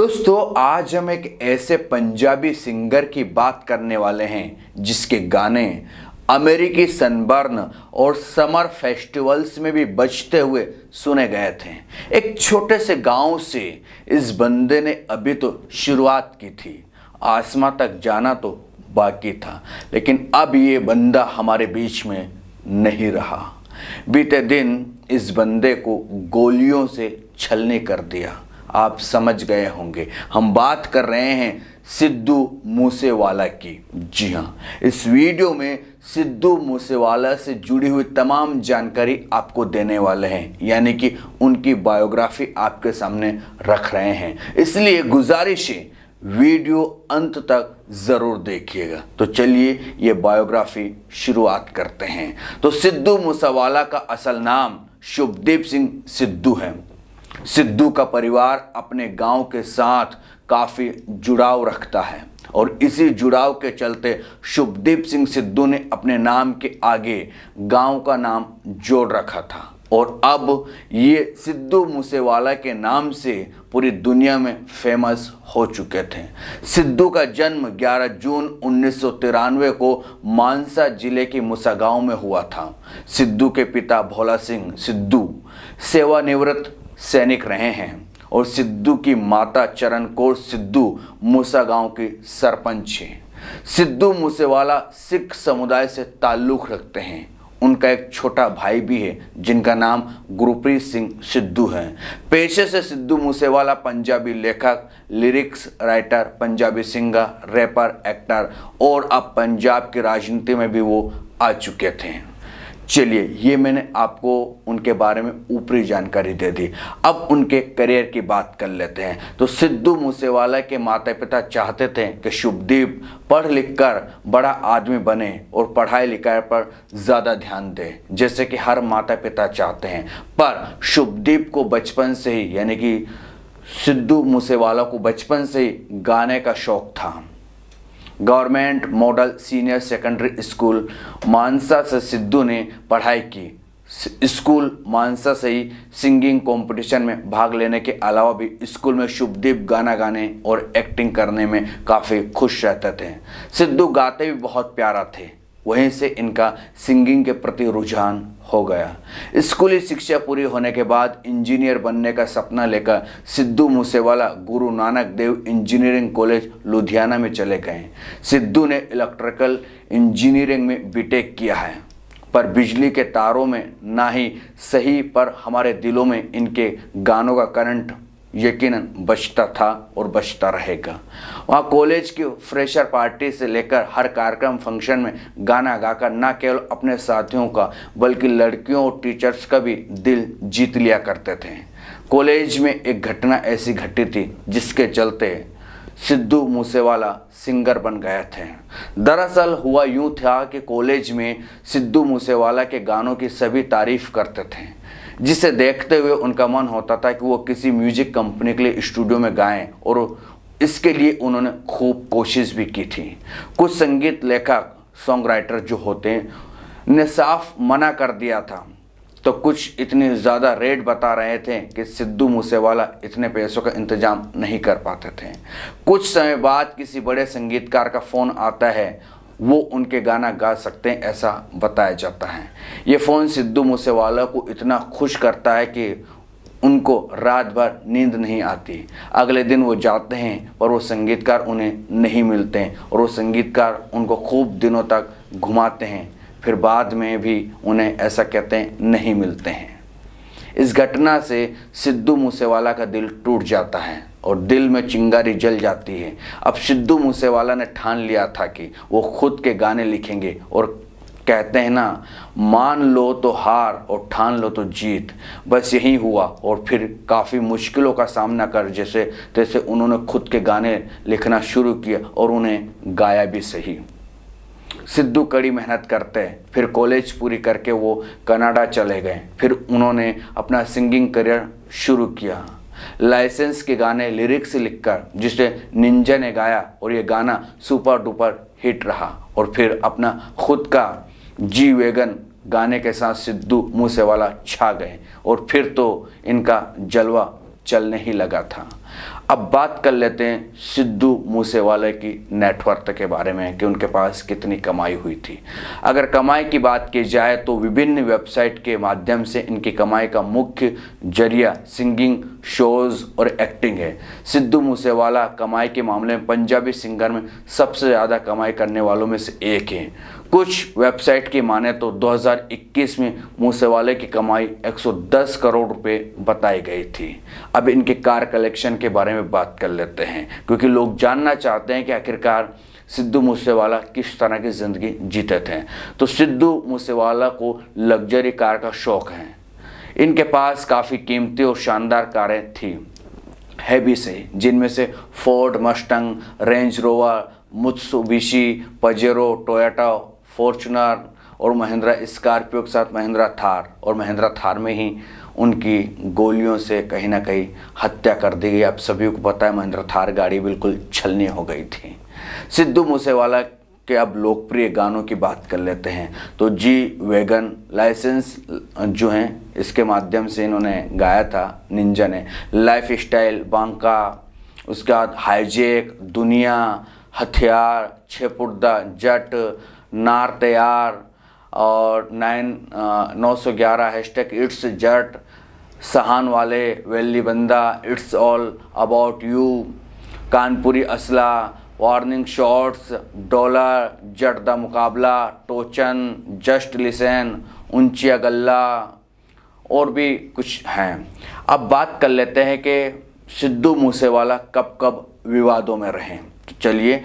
दोस्तों आज हम एक ऐसे पंजाबी सिंगर की बात करने वाले हैं जिसके गाने अमेरिकी सनबर्न और समर फेस्टिवल्स में भी बजते हुए सुने गए थे एक छोटे से गांव से इस बंदे ने अभी तो शुरुआत की थी आसमां तक जाना तो बाकी था लेकिन अब ये बंदा हमारे बीच में नहीं रहा बीते दिन इस बंदे को गोलियों से छलने कर दिया आप समझ गए होंगे हम बात कर रहे हैं सिद्धू मूसेवाला की जी हाँ इस वीडियो में सिद्धू मूसेवाला से जुड़ी हुई तमाम जानकारी आपको देने वाले हैं यानी कि उनकी बायोग्राफी आपके सामने रख रहे हैं इसलिए गुजारिश है वीडियो अंत तक ज़रूर देखिएगा तो चलिए ये बायोग्राफी शुरुआत करते हैं तो सिद्धू मूसेवाला का असल नाम शुभदीप सिंह सिद्धू है सिद्धू का परिवार अपने गांव के साथ काफ़ी जुड़ाव रखता है और इसी जुड़ाव के चलते शुभदीप सिंह सिद्धू ने अपने नाम के आगे गांव का नाम जोड़ रखा था और अब ये सिद्धू मूसेवाला के नाम से पूरी दुनिया में फेमस हो चुके थे सिद्धू का जन्म 11 जून उन्नीस को मानसा जिले के मुसागांव में हुआ था सिद्धू के पिता भोला सिंह सिद्धू सेवानिवृत्त सैनिक रहे हैं और सिद्धू की माता चरण कौर सिद्धू मूसा गांव के सरपंच हैं सिद्धू मूसेवाला सिख समुदाय से ताल्लुक़ रखते हैं उनका एक छोटा भाई भी है जिनका नाम गुरुप्रीत सिंह सिद्धू है पेशे से सिद्धू मूसेवाला पंजाबी लेखक lyrics writer Punjabi singer rapper actor और अब पंजाब की राजनीति में भी वो आ चुके थे चलिए ये मैंने आपको उनके बारे में ऊपरी जानकारी दे दी अब उनके करियर की बात कर लेते हैं तो सिद्धू मूसेवाला के माता पिता चाहते थे कि शुभदीप पढ़ लिख कर बड़ा आदमी बने और पढ़ाई लिखाई पर ज़्यादा ध्यान दे जैसे कि हर माता पिता चाहते हैं पर शुभदीप को बचपन से ही यानी कि सिद्धू मूसेवाला को बचपन से ही गाने का शौक था government model senior secondary school Mansa से सिद्धू ने पढ़ाई की स्कूल मानसा से ही सिंगिंग कंपटीशन में भाग लेने के अलावा भी स्कूल में शुभदीप गाना गाने और एक्टिंग करने में काफ़ी खुश रहते थे सिद्धू गाते भी बहुत प्यारा थे वहीं से इनका सिंगिंग के प्रति रुझान हो गया स्कूली शिक्षा पूरी होने के बाद इंजीनियर बनने का सपना लेकर सिद्धू मूसेवाला गुरु नानक देव इंजीनियरिंग कॉलेज लुधियाना में चले गए सिद्धू ने इलेक्ट्रिकल इंजीनियरिंग में बीटेक किया है पर बिजली के तारों में ना ही सही पर हमारे दिलों में इनके गानों का करंट यकीनन बचता था और बचता रहेगा वहाँ कॉलेज की फ्रेशर पार्टी से लेकर हर कार्यक्रम फंक्शन में गाना गाकर न केवल अपने साथियों का बल्कि लड़कियों और टीचर्स का भी दिल जीत लिया करते थे कॉलेज में एक घटना ऐसी घटी थी जिसके चलते सिद्धू मूसेवाला सिंगर बन गए थे दरअसल हुआ यूं था कि कॉलेज में सिद्धू मूसेवाला के गानों की सभी तारीफ करते थे जिसे देखते हुए उनका मन होता था कि वो किसी म्यूजिक कंपनी के लिए स्टूडियो में गाएं और इसके लिए उन्होंने खूब कोशिश भी की थी कुछ संगीत लेखक सॉन्ग राइटर जो होते हैं ने साफ मना कर दिया था तो कुछ इतने ज़्यादा रेट बता रहे थे कि सिद्धू मूसेवाला इतने पैसों का इंतजाम नहीं कर पाते थे कुछ समय बाद किसी बड़े संगीतकार का फ़ोन आता है वो उनके गाना गा सकते हैं ऐसा बताया जाता है ये फ़ोन सिद्धू मूसेवाला को इतना खुश करता है कि उनको रात भर नींद नहीं आती अगले दिन वो जाते हैं और वो संगीतकार उन्हें नहीं मिलते हैं और वो संगीतकार उनको खूब दिनों तक घुमाते हैं फिर बाद में भी उन्हें ऐसा कहते हैं नहीं मिलते हैं इस घटना से सिद्धू मूसेवाला का दिल टूट जाता है और दिल में चिंगारी जल जाती है अब सिद्धू मूसेवाला ने ठान लिया था कि वो खुद के गाने लिखेंगे और कहते हैं ना मान लो तो हार और ठान लो तो जीत बस यही हुआ और फिर काफ़ी मुश्किलों का सामना कर जैसे तैसे उन्होंने खुद के गाने लिखना शुरू किया और उन्हें गाया भी सही सिद्धू कड़ी मेहनत करते हैं फिर कॉलेज पूरी करके वो कनाडा चले गए फिर उन्होंने अपना सिंगिंग करियर शुरू किया लाइसेंस के गाने लिरिक्स लिखकर जिसे निंजा ने गाया और ये गाना सुपर डुपर हिट रहा और फिर अपना खुद का जी वेगन गाने के साथ सिद्धू मूसेवाला छा गए और फिर तो इनका जलवा चलने ही लगा था अब बात कर लेते हैं सिद्धू मूसेवाले की नेटवर्थ के बारे में कि उनके पास कितनी कमाई हुई थी अगर कमाई की बात की जाए तो विभिन्न वेबसाइट के माध्यम से इनकी कमाई का मुख्य जरिया सिंगिंग शोज़ और एक्टिंग है सिद्धू मूसेवाला कमाई के मामले में पंजाबी सिंगर में सबसे ज़्यादा कमाई करने वालों में से एक हैं कुछ वेबसाइट की माने तो 2021 में मूसेवाले की कमाई 110 करोड़ रुपए बताई गई थी अब इनके कार कलेक्शन के बारे में बात कर लेते हैं क्योंकि लोग जानना चाहते हैं कि आखिरकार सिद्धू मूसेवाला किस तरह की ज़िंदगी जीते थे तो सिद्धू मूसेवाला को लग्जरी कार का शौक़ है इनके पास काफ़ी कीमती और शानदार कारें थी हैवी से जिनमें से Ford Mustang Range Rover Mitsubishi Pajero Toyota Fortuner और महिंद्रा स्कॉर्पियो के साथ महिंद्रा थार और महिंद्रा थार में ही उनकी गोलियों से कहीं ना कहीं हत्या कर दी गई आप सभी को पता है महिंद्रा थार गाड़ी बिल्कुल छलनी हो गई थी सिद्धू मूसेवाला के अब लोकप्रिय गानों की बात कर लेते हैं तो जी वेगन लाइसेंस जो हैं इसके माध्यम से इन्होंने गाया था निंजा ने लाइफ स्टाइल बांका उसके बाद हाईजेक दुनिया हथियार छेपुर्दा जट नार तैयार और नाइन नौ सौ ग्यारह हैशटैग इट्स जट सहान वाले वेली बंदा इट्स ऑल अबाउट यू कानपुरी असला वार्निंग शॉट्स डॉलर जट द मुकाबला टोचन जस्ट लिसन ऊंचिया गल्ला और भी कुछ हैं अब बात कर लेते हैं कि सिद्धू मूसेवाला कब कब विवादों में रहें तो चलिए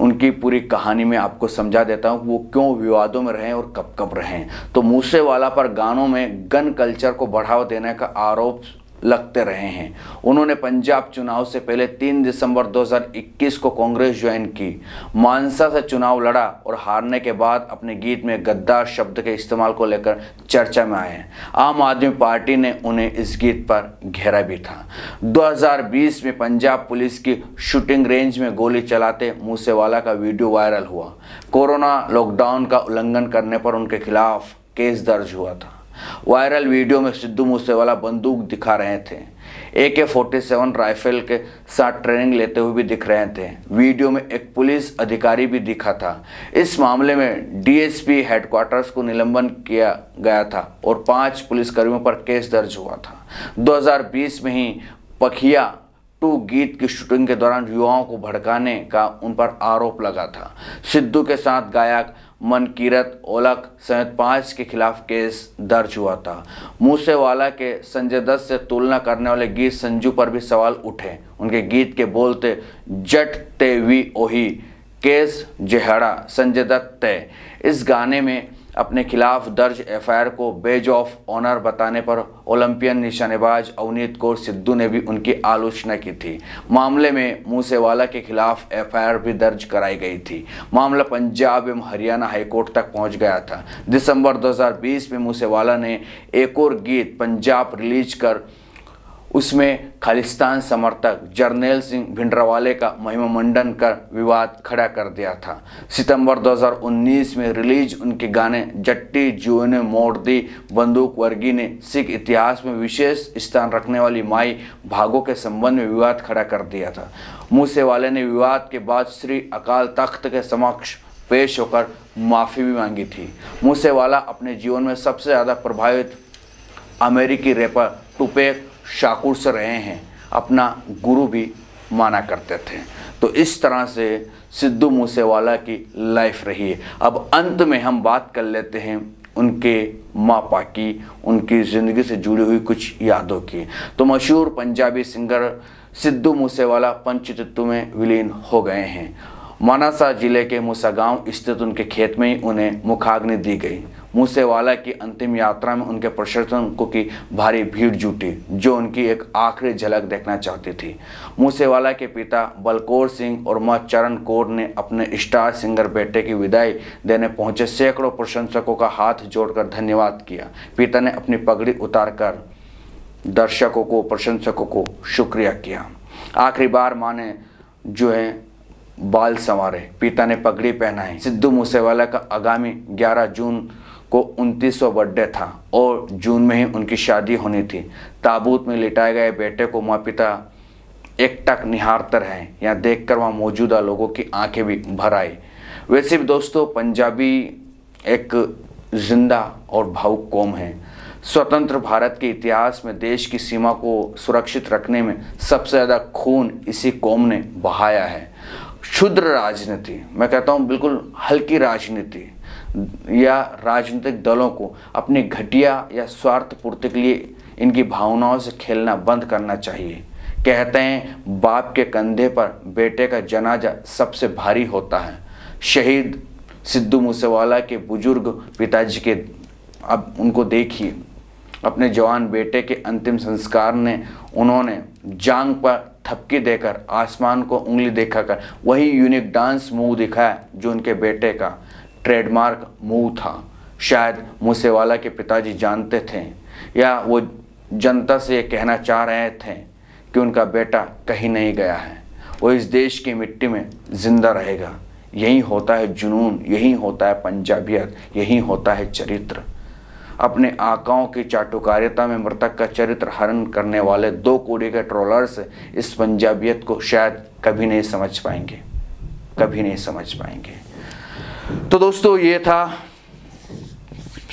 उनकी पूरी कहानी में आपको समझा देता हूँ वो क्यों विवादों में रहें और कब कब रहें तो मूसेवाला पर गानों में गन कल्चर को बढ़ावा देने का आरोप लगते रहे हैं उन्होंने पंजाब चुनाव से पहले 3 दिसंबर 2021 को कांग्रेस ज्वाइन की मानसा से चुनाव लड़ा और हारने के बाद अपने गीत में गद्दार शब्द के इस्तेमाल को लेकर चर्चा में आए आम आदमी पार्टी ने उन्हें इस गीत पर घेरा भी था 2020 में पंजाब पुलिस की शूटिंग रेंज में गोली चलाते मूसेवाला का वीडियो वायरल हुआ कोरोना लॉकडाउन का उल्लंघन करने पर उनके खिलाफ केस दर्ज हुआ था वायरल वीडियो में सिद्धू मूसेवाला बंदूक दिखा रहे थे ए के फोर्टी सेवन राइफल के साथ ट्रेनिंग लेते हुए भी दिख रहे थे वीडियो में एक पुलिस अधिकारी भी दिखा था इस मामले में डीएसपी हेडक्वार्टर्स को निलंबन किया गया था और पांच पुलिसकर्मियों पर केस दर्ज हुआ था 2020 में ही पखिया टू गीत की शूटिंग के दौरान युवाओं को भड़काने का उन पर आरोप लगा था सिद्धू के साथ गायक मनकीरत ओलक समेत पाँच के खिलाफ केस दर्ज हुआ था मूसेवाला के संजय दत्त से तुलना करने वाले गीत संजू पर भी सवाल उठे उनके गीत के बोलते जट ते वी ओही केस जेहड़ा संजय दत्त तय इस गाने में अपने खिलाफ दर्ज एफआईआर को बेज ऑफ ऑनर बताने पर ओलंपियन निशानेबाज अवनीत कौर सिद्धू ने भी उनकी आलोचना की थी मामले में मूसेवाला के खिलाफ एफआईआर भी दर्ज कराई गई थी मामला पंजाब एवं हरियाणा हाईकोर्ट तक पहुंच गया था दिसंबर 2020 में मूसेवाला ने एक और गीत पंजाब रिलीज कर उसमें खालिस्तान समर्थक जर्नेल सिंह भिंडरावाले का महिमामंडन कर विवाद खड़ा कर दिया था सितंबर 2019 में रिलीज उनके गाने जट्टी जूने मोरदी बंदूक वर्गी ने सिख इतिहास में विशेष स्थान रखने वाली माई भागो के संबंध में विवाद खड़ा कर दिया था मूसेवाले ने विवाद के बाद श्री अकाल तख्त के समक्ष पेश होकर माफ़ी भी मांगी थी मूसेवाला अपने जीवन में सबसे ज़्यादा प्रभावित अमेरिकी रेपर टुपेक शाकुर से रहे हैं अपना गुरु भी माना करते थे तो इस तरह से सिद्धू मूसेवाला की लाइफ रही है अब अंत में हम बात कर लेते हैं उनके माँ की उनकी ज़िंदगी से जुड़ी हुई कुछ यादों की तो मशहूर पंजाबी सिंगर सिद्धू मूसेवाला पंचतत्व में विलीन हो गए हैं मानासा जिले के मूसा गांव स्थित उनके खेत में ही उन्हें मुखाग्नि दी गई मूसेवाला की अंतिम यात्रा में उनके प्रशंसकों की भारी भीड़ जुटी जो उनकी एक आखिरी झलक देखना चाहती थी मूसेवाला के पिता बलकौर सिंह और मां चरण कौर ने अपने स्टार सिंगर बेटे की विदाई देने पहुंचे सैकड़ों प्रशंसकों का हाथ जोड़कर धन्यवाद किया पिता ने अपनी पगड़ी कर दर्शकों को प्रशंसकों को शुक्रिया किया आखिरी बार माँ ने जो है बाल संवारे पिता ने पगड़ी पहनाई सिद्धू मूसेवाला का आगामी 11 जून को उनतीसवा बर्थडे था और जून में ही उनकी शादी होनी थी ताबूत में लिटाए गए बेटे को माँ पिता एकटक निहारते रहे या देख कर वहाँ मौजूदा लोगों की आंखें भी भर आई वैसे भी दोस्तों पंजाबी एक जिंदा और भावुक कौम है स्वतंत्र भारत के इतिहास में देश की सीमा को सुरक्षित रखने में सबसे ज़्यादा खून इसी कौम ने बहाया है क्षुद्र राजनीति मैं कहता हूँ बिल्कुल हल्की राजनीति या राजनीतिक दलों को अपने घटिया या स्वार्थ पूर्ति के लिए इनकी भावनाओं से खेलना बंद करना चाहिए कहते हैं बाप के कंधे पर बेटे का जनाजा सबसे भारी होता है शहीद सिद्धू मूसेवाला के बुजुर्ग पिताजी के अब उनको देखिए अपने जवान बेटे के अंतिम संस्कार ने उन्होंने जांग पर थपकी देकर आसमान को उंगली देखा कर वही यूनिक डांस मूव दिखाया जो उनके बेटे का ट्रेडमार्क मूव था शायद मूसेवाला के पिताजी जानते थे या वो जनता से ये कहना चाह रहे थे कि उनका बेटा कहीं नहीं गया है वो इस देश की मिट्टी में ज़िंदा रहेगा यही होता है जुनून यही होता है पंजाबियत यही होता है चरित्र अपने आकाओं की चाटुकारिता में मृतक का चरित्र हरण करने वाले दो कूड़े के ट्रोलर्स इस पंजाबियत को शायद कभी नहीं समझ पाएंगे कभी नहीं समझ पाएंगे तो दोस्तों ये था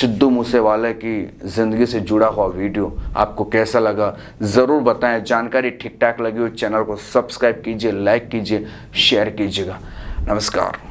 सिद्धू मूसेवाला की ज़िंदगी से जुड़ा हुआ वीडियो आपको कैसा लगा ज़रूर बताएं जानकारी ठीक ठाक लगी हो चैनल को सब्सक्राइब कीजिए लाइक कीजिए शेयर कीजिएगा नमस्कार